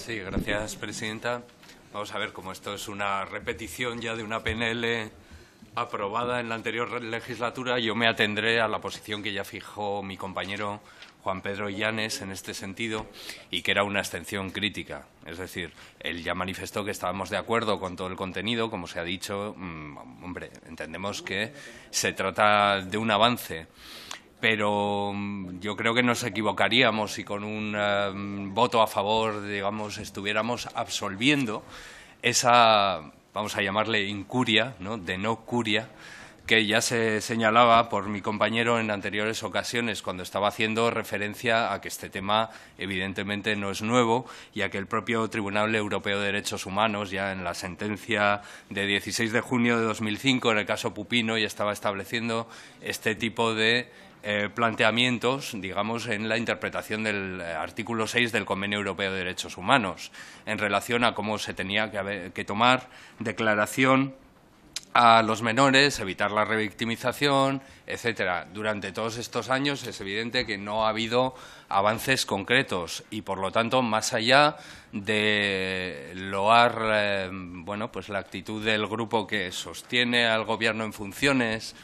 Sí, gracias, presidenta. Vamos a ver, como esto es una repetición ya de una PNL aprobada en la anterior legislatura, yo me atendré a la posición que ya fijó mi compañero Juan Pedro Llanes en este sentido y que era una extensión crítica. Es decir, él ya manifestó que estábamos de acuerdo con todo el contenido, como se ha dicho. Mm, hombre, entendemos que se trata de un avance pero mm, yo creo que nos equivocaríamos si con un em, voto a favor, digamos, estuviéramos absolviendo esa, vamos a llamarle incuria, de no curia, que ya se señalaba por mi compañero en anteriores ocasiones cuando estaba haciendo referencia a que este tema evidentemente no es nuevo y a que el propio Tribunal Europeo de Derechos Humanos ya en la sentencia de 16 de junio de 2005 en el caso Pupino ya estaba estableciendo este tipo de eh, planteamientos, digamos, en la interpretación del eh, artículo 6 del Convenio Europeo de Derechos Humanos, en relación a cómo se tenía que, tomar declaración a los menores, evitar la revictimización, etcétera. Durante todos estos años es evidente que no ha habido avances concretos y, por lo tanto, más allá de loar eh, bueno, pues la actitud del grupo que sostiene al Gobierno en funciones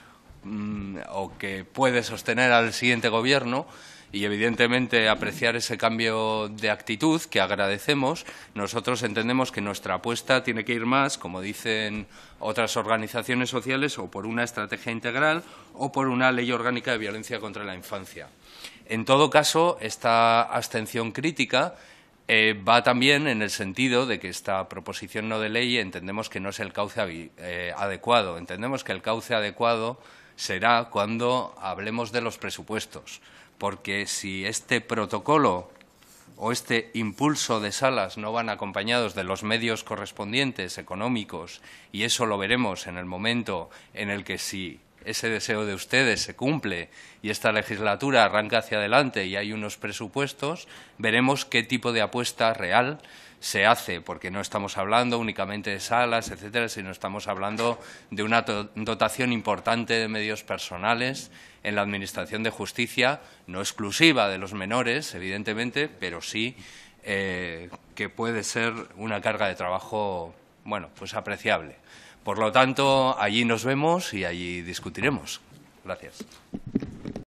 Mm, o que puede sostener al siguiente gobierno y evidentemente apreciar ese cambio de actitud que agradecemos. Nosotros entendemos que nuestra apuesta tiene que ir más, como dicen otras organizaciones sociales, o por una estrategia integral o por una ley orgánica de violencia contra la infancia. En todo caso, esta abstención crítica eh, va también en el sentido de que esta proposición no de ley entendemos que no es el cauce eh, adecuado. Entendemos que el cauce adecuado será cuando hablemos de los presupuestos, porque si este protocolo o este impulso de salas no van acompañados de los medios correspondientes económicos, y eso lo veremos en el momento en el que sí ese deseo de ustedes se cumple y esta legislatura arranca hacia adelante y hay unos presupuestos, veremos qué tipo de apuesta real se hace, porque no estamos hablando únicamente de salas, etcétera, sino estamos hablando de una dotación importante de medios personales en la Administración de Justicia, no exclusiva de los menores, evidentemente, pero sí eh, que puede ser una carga de trabajo, bueno, pues apreciable. Por lo tanto, allí nos vemos y allí discutiremos. Gracias.